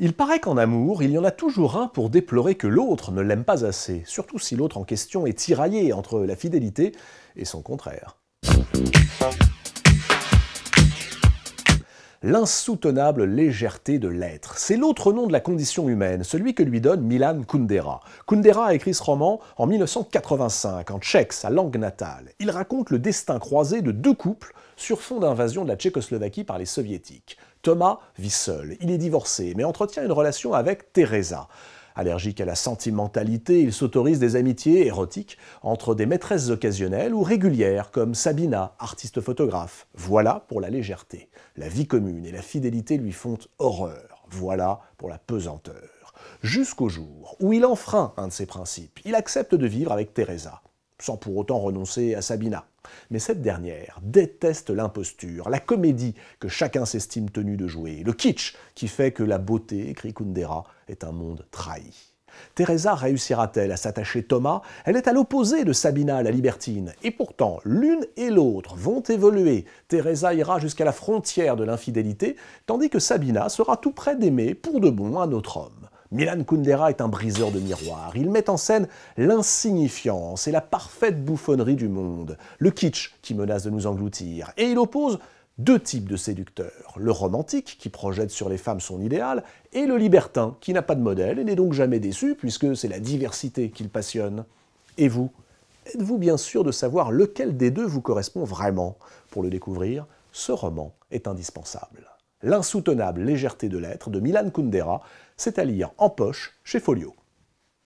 Il paraît qu'en amour, il y en a toujours un pour déplorer que l'autre ne l'aime pas assez, surtout si l'autre en question est tiraillé entre la fidélité et son contraire l'insoutenable légèreté de l'être. C'est l'autre nom de la condition humaine, celui que lui donne Milan Kundera. Kundera a écrit ce roman en 1985, en tchèque, sa langue natale. Il raconte le destin croisé de deux couples sur fond d'invasion de la Tchécoslovaquie par les soviétiques. Thomas vit seul, il est divorcé, mais entretient une relation avec Teresa. Allergique à la sentimentalité, il s'autorise des amitiés érotiques entre des maîtresses occasionnelles ou régulières comme Sabina, artiste photographe. Voilà pour la légèreté. La vie commune et la fidélité lui font horreur. Voilà pour la pesanteur jusqu'au jour où il enfreint un de ses principes. Il accepte de vivre avec Teresa, sans pour autant renoncer à Sabina. Mais cette dernière déteste l'imposture, la comédie que chacun s'estime tenu de jouer, le kitsch qui fait que la beauté, écrit Kundera, est un monde trahi. Teresa réussira-t-elle à s'attacher Thomas Elle est à l'opposé de Sabina la libertine. Et pourtant, l'une et l'autre vont évoluer. Teresa ira jusqu'à la frontière de l'infidélité, tandis que Sabina sera tout près d'aimer pour de bon un autre homme. Milan Kundera est un briseur de miroirs. Il met en scène l'insignifiance et la parfaite bouffonnerie du monde, le kitsch qui menace de nous engloutir. Et il oppose deux types de séducteurs, le romantique qui projette sur les femmes son idéal, et le libertin qui n'a pas de modèle et n'est donc jamais déçu puisque c'est la diversité qu'il passionne. Et vous Êtes-vous bien sûr de savoir lequel des deux vous correspond vraiment Pour le découvrir, ce roman est indispensable. L'insoutenable légèreté de l'être de Milan Kundera, c'est à lire en poche chez Folio.